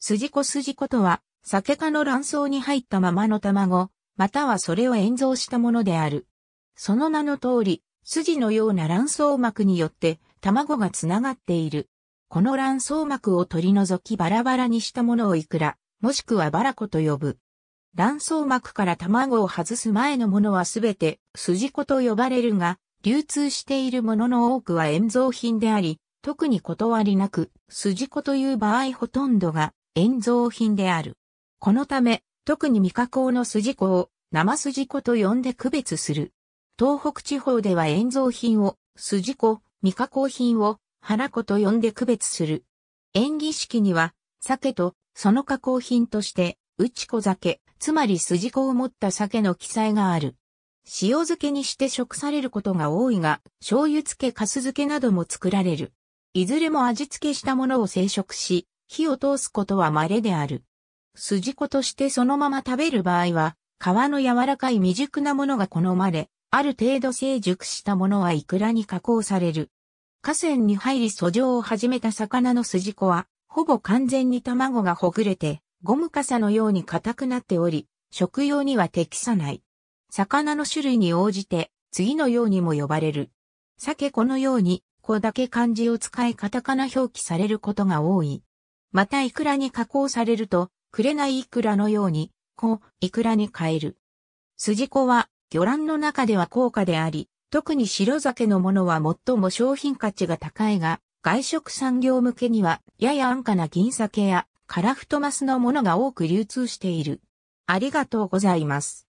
筋子筋子とは、酒科の卵巣に入ったままの卵、またはそれを塩蔵したものである。その名の通り、筋のような卵巣膜によって卵がつながっている。この卵巣膜を取り除きバラバラにしたものをいくら、もしくはバラ子と呼ぶ。卵巣膜から卵を外す前のものはすべて筋子と呼ばれるが、流通しているものの多くは塩蔵品であり、特に断りなく、筋子という場合ほとんどが塩蔵品である。このため、特に未加工の筋子を生筋子と呼んで区別する。東北地方では塩蔵品を筋子、未加工品を花子と呼んで区別する。演技式には、酒とその加工品として、内子酒、つまり筋子を持った酒の記載がある。塩漬けにして食されることが多いが、醤油漬け、粕漬けなども作られる。いずれも味付けしたものを生食し、火を通すことは稀である。筋子としてそのまま食べる場合は、皮の柔らかい未熟なものが好まれ、ある程度成熟したものはいくらに加工される。河川に入り遡上を始めた魚の筋子は、ほぼ完全に卵がほぐれて、ゴム傘のように硬くなっており、食用には適さない。魚の種類に応じて、次のようにも呼ばれる。鮭このように、子だけ漢字を使いカタカナ表記されることが多い。またイクラに加工されると、くれないイクラのように、こう、イクラに変える。筋子は、魚卵の中では高価であり、特に白酒のものは最も商品価値が高いが、外食産業向けには、やや安価な銀酒や、カラフトマスのものが多く流通している。ありがとうございます。